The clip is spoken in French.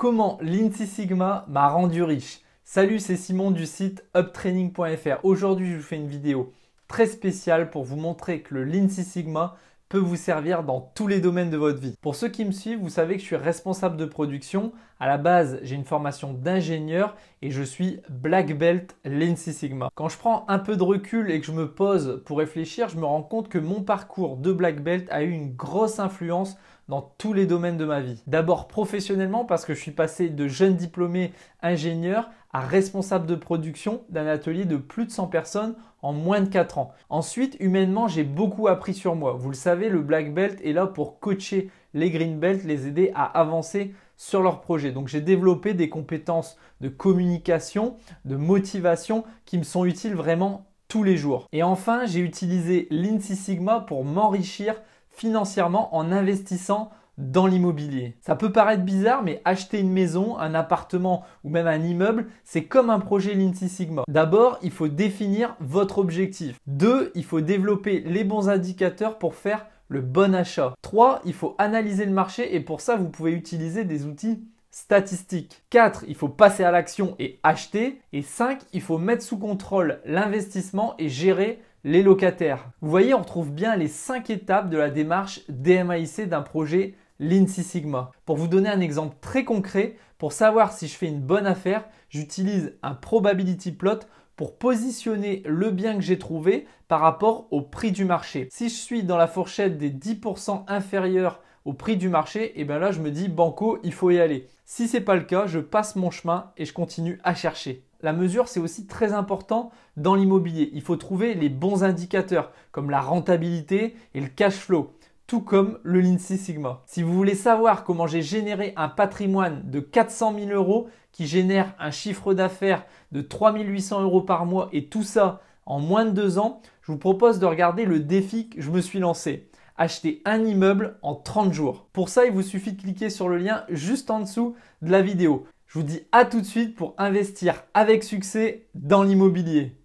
Comment l'InSi Sigma m'a rendu riche Salut, c'est Simon du site uptraining.fr. Aujourd'hui, je vous fais une vidéo très spéciale pour vous montrer que le l'INSEE Sigma peut vous servir dans tous les domaines de votre vie. Pour ceux qui me suivent, vous savez que je suis responsable de production. À la base, j'ai une formation d'ingénieur et je suis black belt Lean Sigma. Quand je prends un peu de recul et que je me pose pour réfléchir, je me rends compte que mon parcours de black belt a eu une grosse influence dans tous les domaines de ma vie. D'abord professionnellement parce que je suis passé de jeune diplômé ingénieur à responsable de production d'un atelier de plus de 100 personnes en moins de 4 ans. Ensuite, humainement, j'ai beaucoup appris sur moi. Vous le savez, le Black Belt est là pour coacher les Green Belt, les aider à avancer sur leur projet. Donc j'ai développé des compétences de communication, de motivation qui me sont utiles vraiment tous les jours. Et enfin, j'ai utilisé l'INSI Sigma pour m'enrichir financièrement en investissant dans l'immobilier. Ça peut paraître bizarre, mais acheter une maison, un appartement ou même un immeuble, c'est comme un projet Lean Sigma. D'abord, il faut définir votre objectif. Deux, il faut développer les bons indicateurs pour faire le bon achat. Trois, Il faut analyser le marché et pour ça, vous pouvez utiliser des outils statistiques. Quatre, Il faut passer à l'action et acheter. Et 5. Il faut mettre sous contrôle l'investissement et gérer les locataires. Vous voyez, on retrouve bien les cinq étapes de la démarche DMAIC d'un projet Lean Six Sigma. Pour vous donner un exemple très concret, pour savoir si je fais une bonne affaire, j'utilise un probability plot pour positionner le bien que j'ai trouvé par rapport au prix du marché. Si je suis dans la fourchette des 10% inférieurs au prix du marché, et eh bien là je me dis banco, il faut y aller. Si n'est pas le cas, je passe mon chemin et je continue à chercher la mesure, c'est aussi très important dans l'immobilier. Il faut trouver les bons indicateurs comme la rentabilité et le cash flow, tout comme le Lean Sigma. Si vous voulez savoir comment j'ai généré un patrimoine de 400 000 euros qui génère un chiffre d'affaires de 3800 euros par mois et tout ça en moins de deux ans, je vous propose de regarder le défi que je me suis lancé acheter un immeuble en 30 jours. Pour ça, il vous suffit de cliquer sur le lien juste en dessous de la vidéo. Je vous dis à tout de suite pour investir avec succès dans l'immobilier.